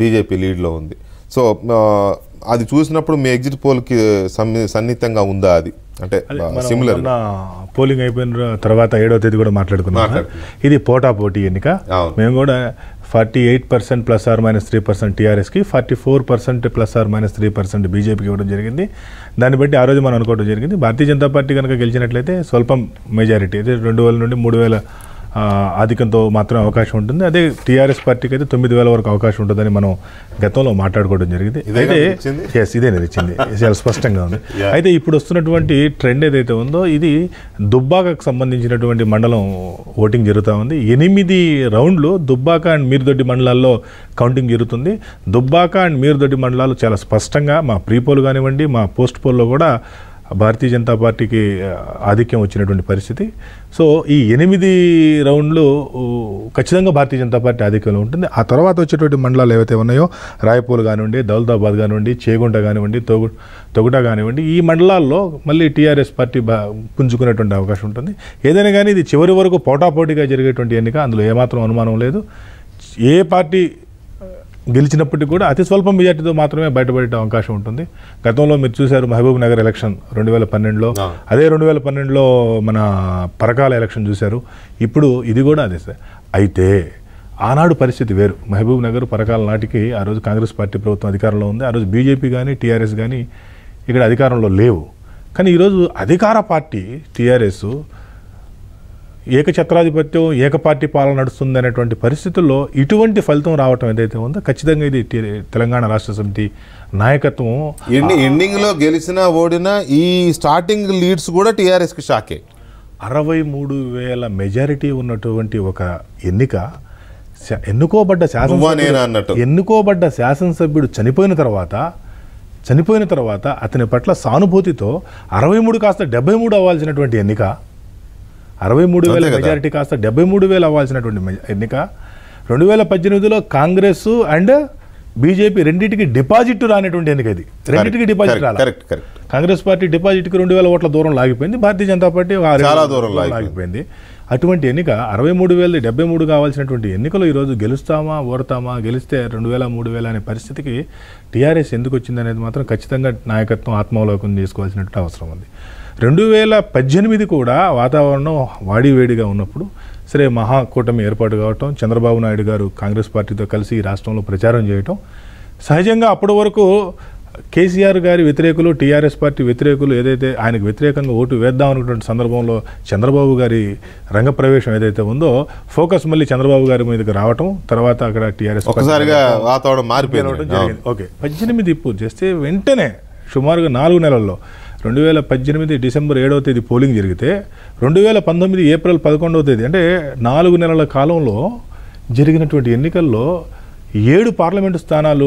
BJP లీడ్లో ఉంది so అది చూసినప్పుడు మీ ఎగ్జిట్ పోల్కి సన్నిహితంగా ఉందా అది అంటే సిమిలర్ పోలింగ్ అయిపోయిన తర్వాత ఏడవ తేదీ కూడా మాట్లాడుకున్నాం ఇది పోటా పోటీ ఎన్నిక మేము కూడా forty eight percent plus or minus three percent టీఆర్ఎస్కి forty four percent plus or minus three percent బీజేపీకి ఇవ్వడం జరిగింది దాన్ని బట్టి ఆ రోజు మనం అనుకోవడం జరిగింది భారతీయ జనతా పార్టీ కనుక గెలిచినట్లయితే స్వల్పం మెజారిటీ అయితే రెండు వేల నుండి మూడు వేల ఆధికంతో మాత్రమే అవకాశం ఉంటుంది అదే టీఆర్ఎస్ పార్టీకి అయితే తొమ్మిది వేల వరకు అవకాశం ఉంటుందని మనం గతంలో మాట్లాడుకోవడం జరిగింది అయితే ఎస్ ఇదే నిలిచింది చాలా స్పష్టంగా ఉంది అయితే ఇప్పుడు వస్తున్నటువంటి ట్రెండ్ ఏదైతే ఉందో ఇది దుబ్బాకకు సంబంధించినటువంటి మండలం ఓటింగ్ జరుగుతూ ఉంది ఎనిమిది రౌండ్లు దుబ్బాక అండ్ మీరుదొడ్డి మండలాల్లో కౌంటింగ్ జరుగుతుంది దుబ్బాక అండ్ మీరుదొడ్డి మండలాలు చాలా స్పష్టంగా మా ప్రీ పోల్ కానివ్వండి మా పోస్ట్ పోల్లో కూడా భారతీయ జనతా పార్టీకి ఆధిక్యం వచ్చినటువంటి పరిస్థితి సో ఈ ఎనిమిది రౌండ్లు ఖచ్చితంగా భారతీయ జనతా పార్టీ ఆధిక్యంలో ఉంటుంది ఆ తర్వాత వచ్చేటువంటి మండలాలు ఏవైతే ఉన్నాయో రాయపూర్ కానివ్వండి దౌలతాబాద్ కానివ్వండి చేగుంట కానివ్వండి తొగు తొగుట కానివ్వండి ఈ మండలాల్లో మళ్ళీ టీఆర్ఎస్ పార్టీ పుంజుకునేటువంటి అవకాశం ఉంటుంది ఏదైనా కానీ ఇది చివరి వరకు పోటాపోటీగా జరిగేటువంటి ఎన్నిక అందులో ఏమాత్రం అనుమానం లేదు ఏ పార్టీ గెలిచినప్పటికీ కూడా అతి స్వల్ప మెజార్టీతో మాత్రమే బయటపడే అవకాశం ఉంటుంది గతంలో మీరు చూశారు మహబూబ్ నగర్ ఎలక్షన్ రెండు వేల పన్నెండులో అదే రెండు వేల పన్నెండులో మన పరకాల ఎలక్షన్ చూశారు ఇప్పుడు ఇది కూడా అదే అయితే ఆనాడు పరిస్థితి వేరు మహబూబ్ నగర్ పరకాల నాటికి ఆ రోజు కాంగ్రెస్ పార్టీ ప్రభుత్వం అధికారంలో ఉంది ఆ రోజు బీజేపీ కానీ టీఆర్ఎస్ కానీ ఇక్కడ అధికారంలో లేవు కానీ ఈరోజు అధికార పార్టీ టీఆర్ఎస్ ఏకఛత్రాధిపత్యం ఏకపార్టీ పాలన నడుస్తుంది అనేటువంటి పరిస్థితుల్లో ఇటువంటి ఫలితం రావటం ఏదైతే ఉందో ఖచ్చితంగా ఇది తెలంగాణ రాష్ట్ర సమితి నాయకత్వం ఎండింగ్లో గెలిచినా ఓడినా ఈ స్టార్టింగ్ లీడ్స్ కూడా కి షాకే అరవై మూడు వేల మెజారిటీ ఉన్నటువంటి ఒక ఎన్నిక ఎన్నుకోబడ్డ శాసనసభ్యుడు ఎన్నుకోబడ్డ శాసనసభ్యుడు చనిపోయిన తర్వాత చనిపోయిన తర్వాత అతని పట్ల సానుభూతితో అరవై మూడు కాస్త డెబ్బై మూడు అవ్వాల్సినటువంటి ఎన్నిక అరవై మూడు వేల మెజారిటీ కాస్త డెబ్బై మూడు వేలు అవ్వాల్సినటువంటి ఎన్నిక రెండు వేల పద్దెనిమిదిలో కాంగ్రెస్ అండ్ బీజేపీ రెండింటికి డిపాజిట్ రానటువంటి ఎన్నిక ఇది రెండింటికి డిపాజిట్ రాలేదు కాంగ్రెస్ పార్టీ డిపాజిట్కి రెండు వేల ఓట్ల దూరం లాగిపోయింది భారతీయ జనతా పార్టీ లాగిపోయింది అటువంటి ఎన్నిక అరవై మూడు వేల డెబ్బై మూడు కావాల్సినటువంటి ఎన్నికలు ఈరోజు గెలుస్తామా ఓరతామా గెలిస్తే రెండు వేల మూడు వేల అనే పరిస్థితికి టీఆర్ఎస్ ఎందుకు వచ్చింది అనేది మాత్రం ఖచ్చితంగా నాయకత్వం ఆత్మావలోకం తీసుకోవాల్సినటువంటి అవసరం ఉంది రెండు వేల పద్దెనిమిది కూడా వాతావరణం వాడివేడిగా ఉన్నప్పుడు సరే మహాకూటమి ఏర్పాటు కావటం చంద్రబాబు నాయుడు గారు కాంగ్రెస్ పార్టీతో కలిసి రాష్ట్రంలో ప్రచారం చేయటం సహజంగా అప్పటి వరకు కేసీఆర్ గారి వ్యతిరేకులు టీఆర్ఎస్ పార్టీ వ్యతిరేకులు ఏదైతే ఆయనకు వ్యతిరేకంగా ఓటు వేద్దాం అనుకున్నటువంటి సందర్భంలో చంద్రబాబు గారి రంగప్రవేశం ఏదైతే ఉందో ఫోకస్ మళ్ళీ చంద్రబాబు గారి మీదకి రావటం తర్వాత అక్కడ టీఆర్ఎస్ వాతావరణం మారిపోయిన ఓకే పద్దెనిమిది ఇప్పుడు చేస్తే వెంటనే సుమారుగా నాలుగు నెలల్లో రెండు వేల పద్దెనిమిది డిసెంబర్ ఏడవ తేదీ పోలింగ్ జరిగితే రెండు వేల పంతొమ్మిది ఏప్రిల్ పదకొండవ తేదీ అంటే నాలుగు నెలల కాలంలో జరిగినటువంటి ఎన్నికల్లో ఏడు పార్లమెంటు స్థానాలు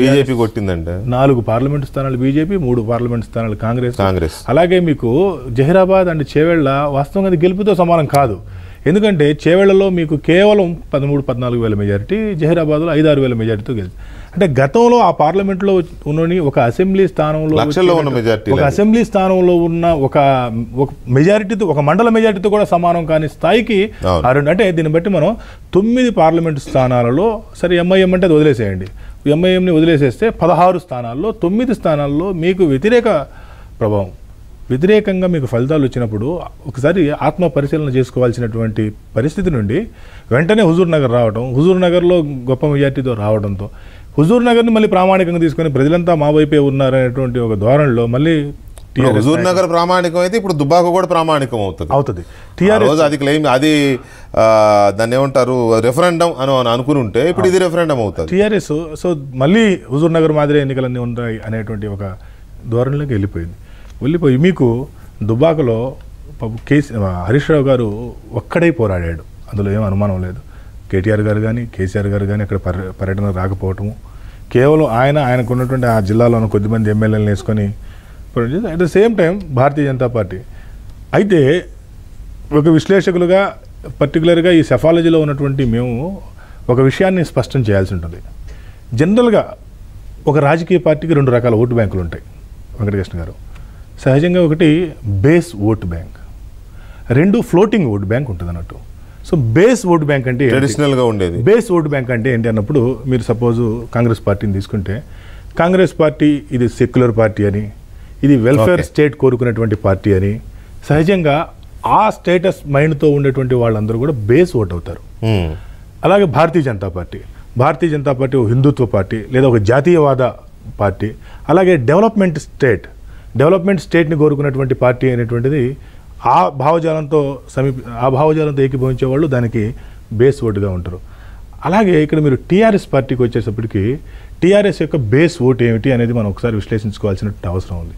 బీజేపీ కొట్టిందంట నాలుగు పార్లమెంటు స్థానాలు బీజేపీ మూడు పార్లమెంటు స్థానాలు కాంగ్రెస్ కాంగ్రెస్ అలాగే మీకు జహీరాబాద్ అండ్ చేవెళ్ళ వాస్తవంగా గెలుపుతో సమానం కాదు ఎందుకంటే చేవేళ్లలో మీకు కేవలం పదమూడు పద్నాలుగు వేల మెజారిటీ జహీరాబాద్లో ఐదు ఆరు వేల మెజారిటీతో గెలిచి అంటే గతంలో ఆ పార్లమెంట్లో ఉన్న ఒక అసెంబ్లీ స్థానంలో ఉన్న మెజారిటీ ఒక అసెంబ్లీ స్థానంలో ఉన్న ఒక మెజారిటీతో ఒక మండల మెజారిటీతో కూడా సమానం కాని స్థాయికి అంటే దీన్ని బట్టి మనం తొమ్మిది పార్లమెంట్ స్థానాలలో సరే ఎంఐఎం అంటే అది వదిలేసేయండి ఎంఐఎంని వదిలేసేస్తే పదహారు స్థానాల్లో తొమ్మిది స్థానాల్లో మీకు వ్యతిరేక ప్రభావం వ్యతిరేకంగా మీకు ఫలితాలు వచ్చినప్పుడు ఒకసారి ఆత్మ పరిశీలన చేసుకోవాల్సినటువంటి పరిస్థితి నుండి వెంటనే హుజూర్నగర్ రావడం హుజూర్నగర్లో గొప్ప మెజార్టీతో రావడంతో హుజూర్నగర్ని మళ్ళీ ప్రామాణికంగా తీసుకొని ప్రజలంతా మా వైపే ఉన్నారనేటువంటి ఒక ధోరణిలో మళ్ళీ హుజూర్ నగర్ ప్రామాణికం అయితే ఇప్పుడు దుబాకు కూడా ప్రామాణికం అవుతుంది అవుతుంది టీఆర్ఎస్ అది క్లెయిమ్ అది దాన్ని ఏమంటారు రెఫరెండం అని అనుకుని ఉంటే ఇప్పుడు ఇది రెఫరెండం అవుతుంది టీఆర్ఎస్ సో మళ్ళీ హుజూర్ నగర్ మాదిరి ఎన్నికలన్నీ ఉంటాయి అనేటువంటి ఒక ధోరణిలోకి వెళ్ళిపోయింది వెళ్ళిపోయి మీకు దుబాకలో పాపం కేసీ హరీష్ రావు గారు ఒక్కడే పోరాడాడు అందులో ఏం అనుమానం లేదు కేటీఆర్ గారు కానీ కేసీఆర్ గారు కానీ అక్కడ పర్యటన రాకపోవటము కేవలం ఆయన ఆయనకున్నటువంటి ఆ జిల్లాలోని కొద్దిమంది ఎమ్మెల్యేలను వేసుకొని at the same time Bharatiya Janata party అయితే ఒక విశ్లేషకులుగా పర్టికులర్గా ఈ సెఫాలజీలో ఉన్నటువంటి మేము ఒక విషయాన్ని స్పష్టం చేయాల్సి ఉంటుంది జనరల్గా ఒక రాజకీయ పార్టీకి రెండు రకాల ఓటు బ్యాంకులు ఉంటాయి వెంకటకృష్ణ గారు సహజంగా ఒకటి బేస్ ఓట్ బ్యాంక్ రెండు ఫ్లోటింగ్ ఓట్ బ్యాంక్ ఉంటుంది అన్నట్టు సో బేస్ ఓట్ బ్యాంక్ అంటే ట్రెడిషనల్గా ఉండేది బేస్ ఓట్ బ్యాంక్ అంటే ఏంటి అన్నప్పుడు మీరు సపోజ్ కాంగ్రెస్ పార్టీని తీసుకుంటే కాంగ్రెస్ పార్టీ ఇది సెక్యులర్ పార్టీ అని ఇది వెల్ఫేర్ స్టేట్ కోరుకునేటువంటి పార్టీ అని సహజంగా ఆ స్టేటస్ మైండ్తో ఉండేటువంటి వాళ్ళందరూ కూడా బేస్ ఓట్ అవుతారు అలాగే భారతీయ జనతా పార్టీ భారతీయ జనతా పార్టీ ఒక హిందుత్వ పార్టీ లేదా ఒక జాతీయవాద పార్టీ అలాగే డెవలప్మెంట్ స్టేట్ డెవలప్మెంట్ స్టేట్ని కోరుకున్నటువంటి పార్టీ అనేటువంటిది ఆ భావజాలంతో సమీప ఆ భావజాలంతో ఏకీభవించే వాళ్ళు దానికి బేస్ ఓటుగా ఉంటారు అలాగే ఇక్కడ మీరు టీఆర్ఎస్ పార్టీకి వచ్చేటప్పటికి టీఆర్ఎస్ యొక్క బేస్ ఓటు ఏమిటి అనేది మనం ఒకసారి విశ్లేషించుకోవాల్సిన అవసరం ఉంది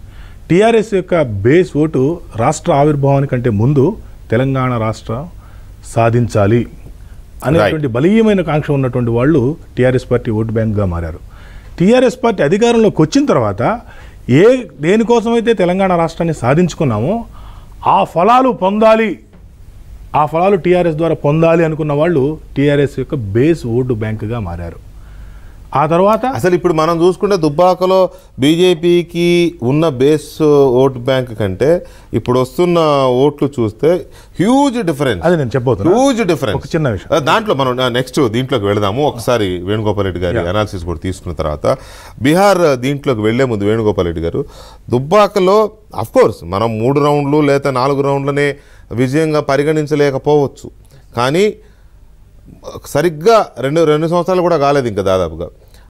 టీఆర్ఎస్ యొక్క బేస్ ఓటు రాష్ట్ర ఆవిర్భావానికి కంటే ముందు తెలంగాణ రాష్ట్రం సాధించాలి అనేటువంటి బలీయమైన కాంక్ష ఉన్నటువంటి వాళ్ళు టీఆర్ఎస్ పార్టీ ఓటు బ్యాంక్గా మారారు టీఆర్ఎస్ పార్టీ అధికారంలోకి వచ్చిన తర్వాత ఏ దేనికోసమైతే తెలంగాణ రాష్ట్రాన్ని సాధించుకున్నామో ఆ ఫలాలు పొందాలి ఆ ఫలాలు టీఆర్ఎస్ ద్వారా పొందాలి అనుకున్న వాళ్ళు టీఆర్ఎస్ యొక్క బేస్ ఓటు బ్యాంకుగా మారారు ఆ తర్వాత అసలు ఇప్పుడు మనం చూసుకుంటే దుబ్బాకలో బీజేపీకి ఉన్న బేస్ ఓట్ బ్యాంక్ కంటే ఇప్పుడు వస్తున్న ఓట్లు చూస్తే హ్యూజ్ డిఫరెన్స్ అది నేను చెప్పబోతున్నా హ్యూజ్ డిఫరెన్స్ ఒక చిన్న విషయం దాంట్లో మనం నెక్స్ట్ దీంట్లోకి వెళదాము ఒకసారి వేణుగోపాల్ రెడ్డి గారి అనాలిసిస్ కూడా తీసుకున్న తర్వాత బీహార్ దీంట్లోకి వెళ్లే ముందు వేణుగోపాల్ రెడ్డి గారు దుబ్బాకలో కోర్స్ మనం మూడు రౌండ్లు లేదా నాలుగు రౌండ్లనే విజయంగా పరిగణించలేకపోవచ్చు కానీ సరిగ్గా రెండు రెండు సంవత్సరాలు కూడా కాలేదు ఇంకా దాదాపుగా